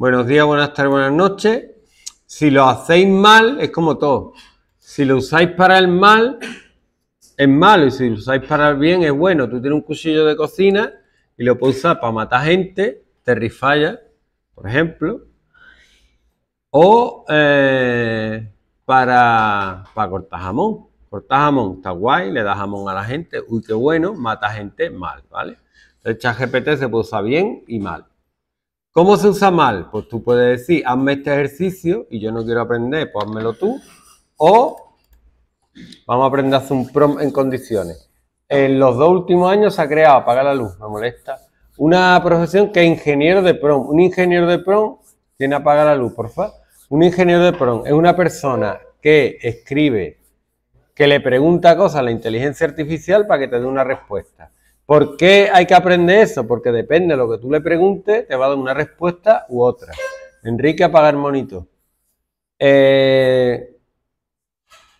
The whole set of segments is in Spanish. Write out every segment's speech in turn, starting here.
Buenos días, buenas tardes, buenas noches. Si lo hacéis mal, es como todo. Si lo usáis para el mal, es malo. Y si lo usáis para el bien, es bueno. Tú tienes un cuchillo de cocina y lo puedes usar para matar gente, terrifalla, por ejemplo. O eh, para, para cortar jamón. Cortar jamón, está guay, le das jamón a la gente, uy, qué bueno, mata gente mal, ¿vale? El chat GPT se puede usar bien y mal. ¿Cómo se usa mal? Pues tú puedes decir, hazme este ejercicio y yo no quiero aprender, pues házmelo tú. O vamos a aprender a hacer un prom en condiciones. En los dos últimos años se ha creado, apaga la luz, me molesta, una profesión que es ingeniero de prom. Un ingeniero de prom tiene apaga la luz, por favor. Un ingeniero de prom es una persona que escribe, que le pregunta cosas a la inteligencia artificial para que te dé una respuesta. ¿Por qué hay que aprender eso? Porque depende de lo que tú le preguntes, te va a dar una respuesta u otra. Enrique, apagar monito. Eh,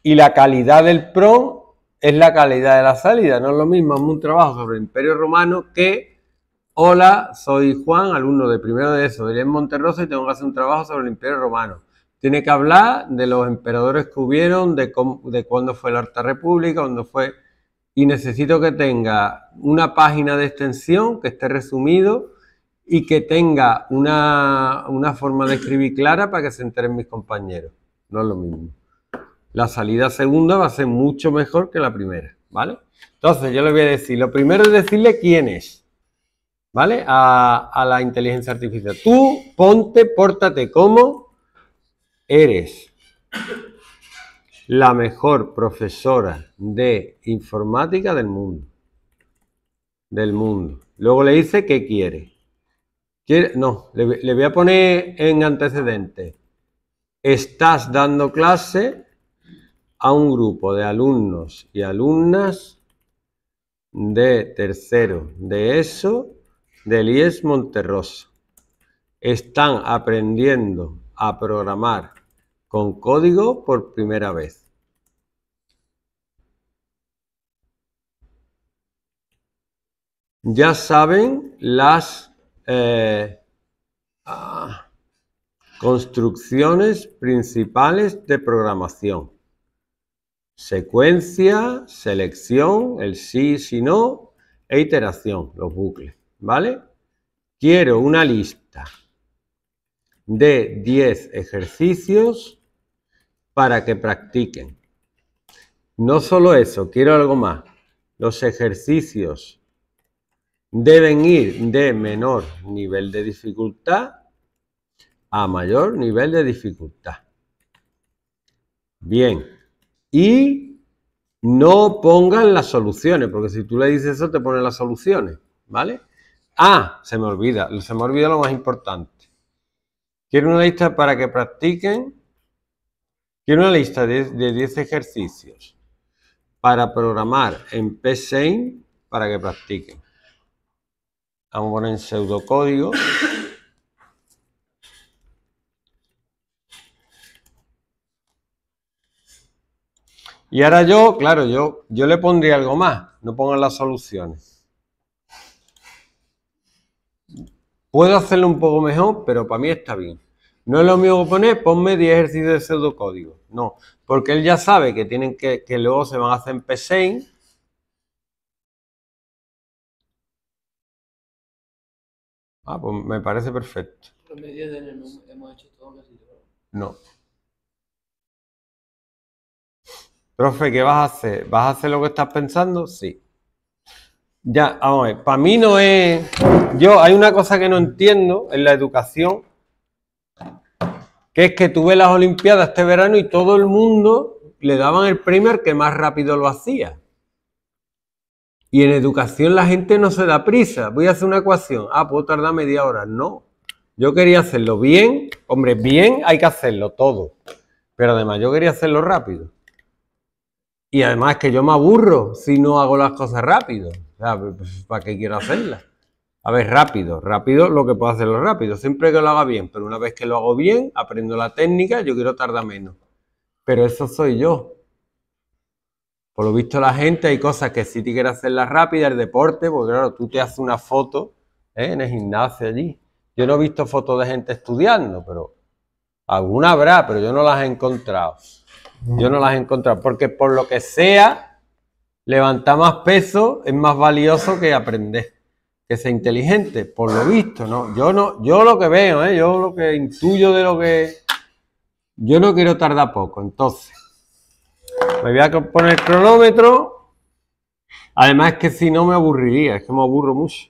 y la calidad del pro es la calidad de la salida, no es lo mismo, un trabajo sobre el Imperio Romano que Hola, soy Juan, alumno de primero de eso, de Monterroso y tengo que hacer un trabajo sobre el Imperio Romano. Tiene que hablar de los emperadores que hubieron, de, de cuándo fue la Alta República, cuándo fue y necesito que tenga una página de extensión que esté resumido y que tenga una, forma de escribir clara para que se enteren mis compañeros. No es lo mismo. La salida segunda va a ser mucho mejor que la primera, ¿vale? Entonces yo le voy a decir, lo primero es decirle quién es, ¿vale? A, a la inteligencia artificial. Tú ponte, pórtate como eres la mejor profesora de informática del mundo. Del mundo. Luego le dice qué quiere. No, le, voy a poner en antecedente. Estás dando clase a un grupo de alumnos y alumnas de tercero de ESO del IES Monterrosa. Están aprendiendo a programar con código por primera vez. Ya saben las eh, ah, construcciones principales de programación. Secuencia, selección, el sí, si no, e iteración, los bucles, ¿vale? Quiero una lista de 10 ejercicios para que practiquen. No solo eso, quiero algo más. Los ejercicios deben ir de menor nivel de dificultad a mayor nivel de dificultad. Bien. Y no pongan las soluciones, porque si tú le dices eso, te ponen las soluciones, ¿vale? Ah, se me olvida, se me olvida lo más importante. Quiero una lista para que practiquen tiene una lista de, 10 ejercicios para programar en PSEIN para que practiquen. Vamos a poner en pseudocódigo. Y ahora yo, claro, yo, yo le pondría algo más. No pongan las soluciones. Puedo hacerlo un poco mejor, pero para mí está bien. No es lo mismo poner, ponme 10 ejercicios de pseudocódigo. No, porque él ya sabe que, tienen que, luego se van a hacer en PSEIN. Ah, pues me parece perfecto. No. Profe, ¿qué vas a hacer? ¿Vas a hacer lo que estás pensando? Sí. Ya, vamos a ver. Para mí no es. Yo, hay una cosa que no entiendo en la educación que es que tuve las Olimpiadas este verano y todo el mundo le daban el primer que más rápido lo hacía. Y en educación la gente no se da prisa. Voy a hacer una ecuación. Ah, puedo tardar media hora. No. Yo quería hacerlo bien. Hombre, bien hay que hacerlo todo. Pero además yo quería hacerlo rápido. Y además que yo me aburro si no hago las cosas rápido. Pues, ¿Para qué quiero hacerlas? A ver, rápido, rápido lo que puedo hacerlo rápido, siempre que lo haga bien, pero una vez que lo hago bien, aprendo la técnica, yo quiero tardar menos. Pero eso soy yo. Por lo visto la gente hay cosas que si te quieres hacerlas rápidas, el deporte, porque claro, tú te haces una foto ¿eh? en el gimnasio allí. Yo no he visto fotos de gente estudiando, pero alguna habrá, pero yo no las he encontrado. Yo no las he encontrado, porque por lo que sea, levantar más peso es más valioso que aprender que sea inteligente, por lo visto, ¿no? Yo no, yo lo que veo, ¿eh? yo lo que intuyo de lo que. Yo no quiero tardar poco, entonces. Me voy a poner el cronómetro. Además es que si no me aburriría, es que me aburro mucho.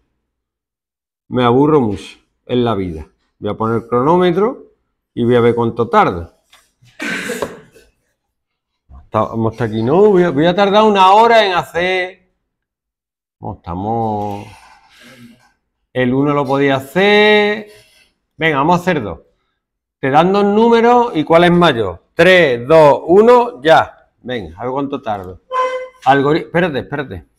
Me aburro mucho en la vida. Voy a poner el cronómetro y voy a ver cuánto tarda. Estamos aquí, no, voy a, tardar una hora en hacer. estamos. El 1 lo podía hacer. Venga, vamos a hacer 2. Te dan dos números y cuál es mayor. 3, 2, 1, ya. Venga, algo ver cuánto tardo. Algoritmo. Espérate, espérate.